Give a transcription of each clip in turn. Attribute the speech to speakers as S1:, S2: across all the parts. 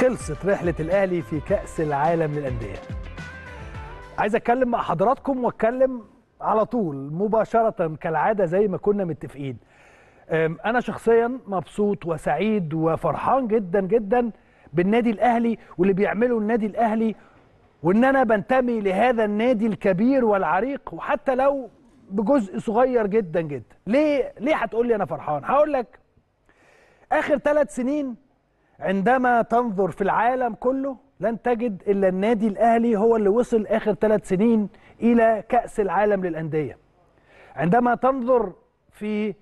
S1: خلصت رحلة الأهلي في كأس العالم للأندية عايز أتكلم مع حضراتكم وأتكلم على طول مباشرة كالعادة زي ما كنا متفقين أنا شخصيا مبسوط وسعيد وفرحان جدا جدا بالنادي الأهلي واللي بيعمله النادي الأهلي وإن أنا بنتمي لهذا النادي الكبير والعريق وحتى لو بجزء صغير جدا جدا ليه ليه هتقول لي أنا فرحان هقول لك آخر ثلاث سنين عندما تنظر في العالم كله لن تجد إلا النادي الأهلي هو اللي وصل آخر ثلاث سنين إلى كأس العالم للأندية عندما تنظر في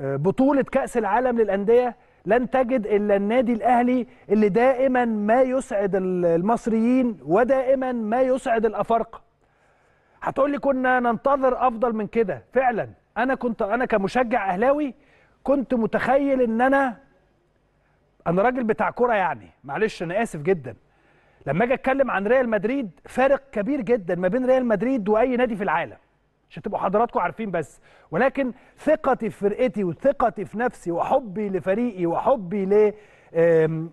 S1: آه، بطولة كأس العالم للأندية لن تجد إلا النادي الأهلي اللي دائما ما يسعد المصريين ودائما ما يسعد الأفارقة هتقول لي كنا ننتظر أفضل من كده فعلا أنا كنت أنا كمشجع أهلاوي كنت متخيل إن أنا انا راجل بتاع كوره يعني معلش انا اسف جدا لما اجي اتكلم عن ريال مدريد فارق كبير جدا ما بين ريال مدريد واي نادي في العالم عشان تبقوا حضراتكم عارفين بس ولكن ثقتي في فرقتي وثقتي في نفسي وحبي لفريقي وحبي ل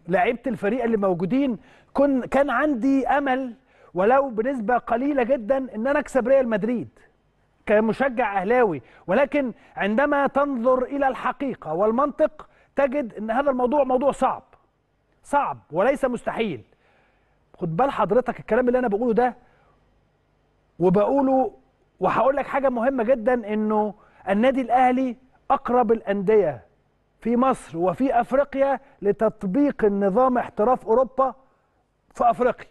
S1: لعيبه الفريق اللي موجودين كن كان عندي امل ولو بنسبه قليله جدا ان انا اكسب ريال مدريد كمشجع اهلاوي ولكن عندما تنظر الى الحقيقه والمنطق تجد ان هذا الموضوع موضوع صعب صعب وليس مستحيل خد بال حضرتك الكلام اللي انا بقوله ده وبقوله وهقول لك حاجه مهمه جدا انه النادي الاهلي اقرب الانديه في مصر وفي افريقيا لتطبيق النظام احتراف اوروبا في افريقيا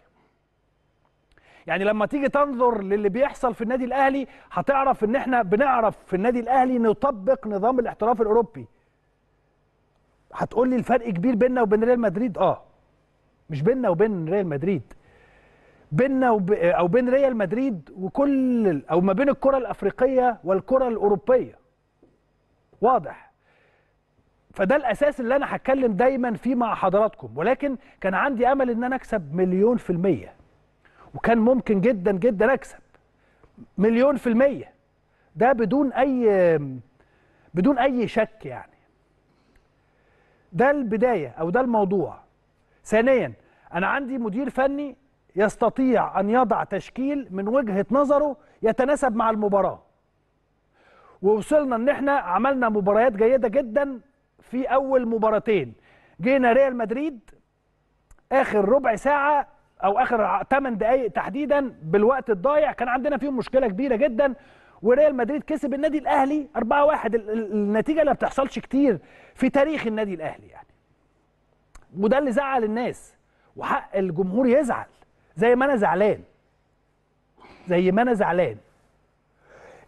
S1: يعني لما تيجي تنظر للي بيحصل في النادي الاهلي هتعرف ان احنا بنعرف في النادي الاهلي نطبق نظام الاحتراف الاوروبي هتقول لي الفرق كبير بيننا وبين ريال مدريد اه مش بيننا وبين ريال مدريد بيننا وب... او بين ريال مدريد وكل او ما بين الكره الافريقيه والكره الاوروبيه واضح فده الاساس اللي انا هتكلم دايما فيه مع حضراتكم ولكن كان عندي امل ان انا اكسب مليون في الميه وكان ممكن جدا جدا اكسب مليون في الميه ده بدون اي بدون اي شك يعني ده البدايه او ده الموضوع ثانيا انا عندي مدير فني يستطيع ان يضع تشكيل من وجهه نظره يتناسب مع المباراه ووصلنا ان احنا عملنا مباريات جيده جدا في اول مباراتين جينا ريال مدريد اخر ربع ساعه او اخر 8 دقائق تحديدا بالوقت الضايع كان عندنا فيهم مشكله كبيره جدا وريال مدريد كسب النادي الاهلي 4-1 النتيجه اللي ما بتحصلش كتير في تاريخ النادي الاهلي يعني وده اللي زعل الناس وحق الجمهور يزعل زي ما انا زعلان زي ما انا زعلان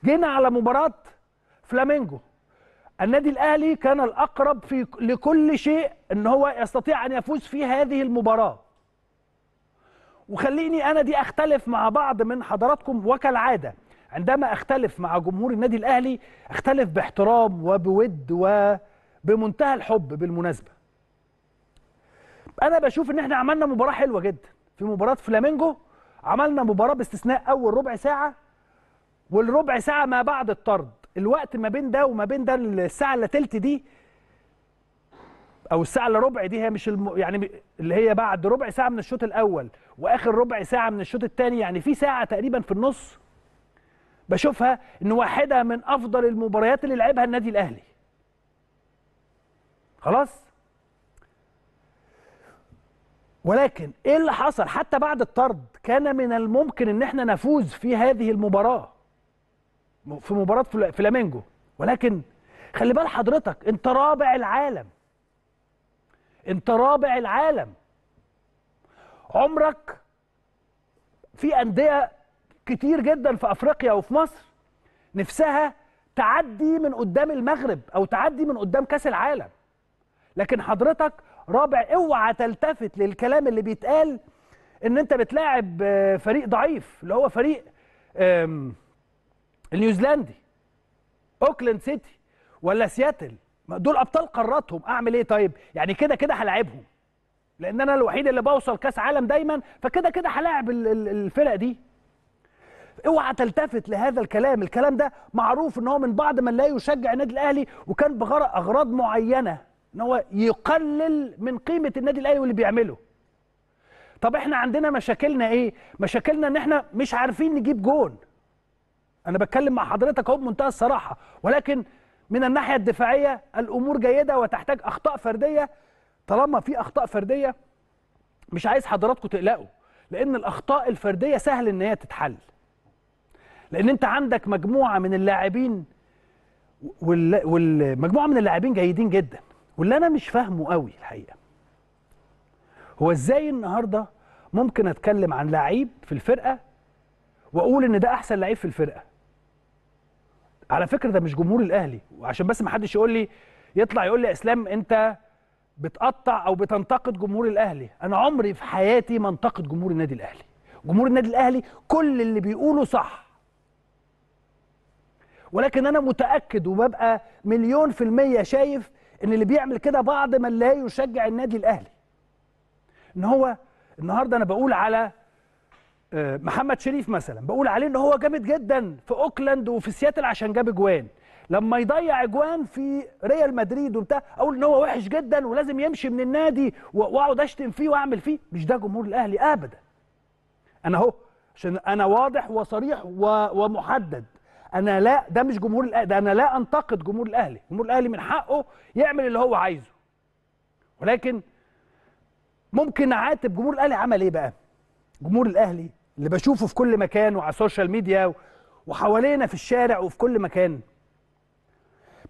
S1: جينا على مباراه فلامينجو النادي الاهلي كان الاقرب في لكل شيء ان هو يستطيع ان يفوز في هذه المباراه وخليني انا دي اختلف مع بعض من حضراتكم وكالعاده عندما اختلف مع جمهور النادي الاهلي اختلف باحترام وبود وبمنتهى الحب بالمناسبه انا بشوف ان احنا عملنا مباراه حلوه جدا في مباراه فلامينجو عملنا مباراه باستثناء اول ربع ساعه والربع ساعه ما بعد الطرد الوقت ما بين ده وما بين ده الساعه الا تلت دي او الساعه الا ربع دي هي مش الم... يعني اللي هي بعد ربع ساعه من الشوط الاول واخر ربع ساعه من الشوط الثاني يعني في ساعه تقريبا في النص بشوفها ان واحده من افضل المباريات اللي لعبها النادي الاهلي خلاص ولكن ايه اللي حصل حتى بعد الطرد كان من الممكن ان احنا نفوز في هذه المباراه في مباراه فلامينجو ولكن خلي بال حضرتك انت رابع العالم انت رابع العالم عمرك في انديه كتير جدا في افريقيا وفي مصر نفسها تعدي من قدام المغرب او تعدي من قدام كاس العالم لكن حضرتك رابع اوعى تلتفت للكلام اللي بيتقال ان انت بتلاعب آه، فريق ضعيف اللي هو فريق النيوزيلندي اوكلاند سيتي ولا سياتل دول ابطال قاراتهم اعمل ايه طيب يعني كده كده هلاعبهم لان انا الوحيد اللي بوصل كاس عالم دايما فكده كده هلاعب الفرق دي اوعى تلتفت لهذا الكلام الكلام ده معروف ان هو من بعض من لا يشجع النادي الاهلي وكان بغرض اغراض معينه ان هو يقلل من قيمه النادي الاهلي واللي بيعمله طب احنا عندنا مشاكلنا ايه مشاكلنا ان احنا مش عارفين نجيب جون انا بتكلم مع حضرتك اهو بمنتهى الصراحه ولكن من الناحيه الدفاعيه الامور جيده وتحتاج اخطاء فرديه طالما في اخطاء فرديه مش عايز حضراتكم تقلقوا لان الاخطاء الفرديه سهل ان هي تتحل لان انت عندك مجموعه من اللاعبين والمجموعه من اللاعبين جيدين جدا واللي انا مش فاهمه قوي الحقيقه هو ازاي النهارده ممكن اتكلم عن لعيب في الفرقه واقول ان ده احسن لعيب في الفرقه على فكره ده مش جمهور الاهلي وعشان بس ما حدش يقول لي يطلع يقول لي اسلام انت بتقطع او بتنتقد جمهور الاهلي انا عمري في حياتي ما انتقد جمهور النادي الاهلي جمهور النادي الاهلي كل اللي بيقوله صح ولكن انا متاكد وببقى مليون في الميه شايف ان اللي بيعمل كده بعض من لا يشجع النادي الاهلي ان هو النهارده انا بقول على آه، محمد شريف مثلا بقول عليه ان هو جامد جدا في اوكلاند وفي سياتل عشان جاب اجوان لما يضيع اجوان في ريال مدريد وبتاع اقول ان هو وحش جدا ولازم يمشي من النادي واقعد اشتم فيه واعمل فيه مش ده جمهور الاهلي ابدا انا اهو عشان انا واضح وصريح ومحدد انا لا ده مش جمهور الاهلي ده انا لا انتقد جمهور الاهلي جمهور الاهلي من حقه يعمل اللي هو عايزه ولكن ممكن اعاتب جمهور الاهلي عمل ايه بقى جمهور الاهلي اللي بشوفه في كل مكان وعلى السوشيال ميديا وحوالينا في الشارع وفي كل مكان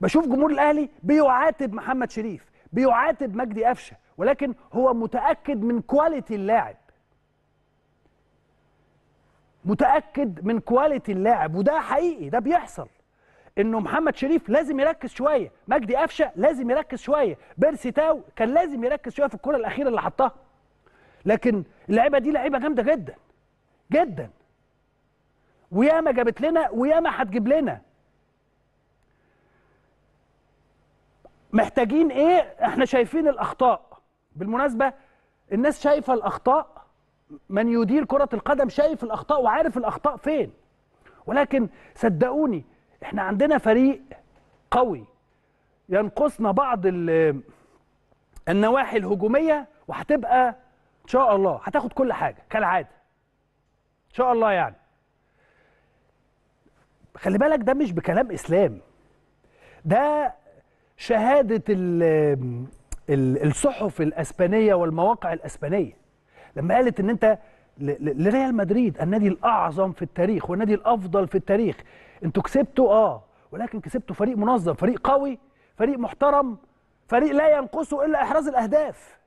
S1: بشوف جمهور الاهلي بيعاتب محمد شريف بيعاتب مجدي قفشه ولكن هو متاكد من كواليتي اللاعب متاكد من كواليتي اللاعب وده حقيقي ده بيحصل انه محمد شريف لازم يركز شويه مجدي قفشه لازم يركز شويه بيرسي تاو كان لازم يركز شويه في الكره الاخيره اللي حطها لكن اللعيبه دي لعيبه جامده جدا جدا وياما جابت لنا وياما هتجيب لنا محتاجين ايه احنا شايفين الاخطاء بالمناسبه الناس شايفه الاخطاء من يدير كرة القدم شايف الأخطاء وعارف الأخطاء فين ولكن صدقوني احنا عندنا فريق قوي ينقصنا بعض النواحي الهجومية وهتبقى إن شاء الله هتاخد كل حاجة كالعادة إن شاء الله يعني خلي بالك ده مش بكلام إسلام ده شهادة الصحف الأسبانية والمواقع الأسبانية لما قالت ان انت لريال مدريد النادي الاعظم في التاريخ والنادي الافضل في التاريخ انتوا كسبتوا اه ولكن كسبتوا فريق منظم فريق قوي فريق محترم فريق لا ينقصه الا احراز الاهداف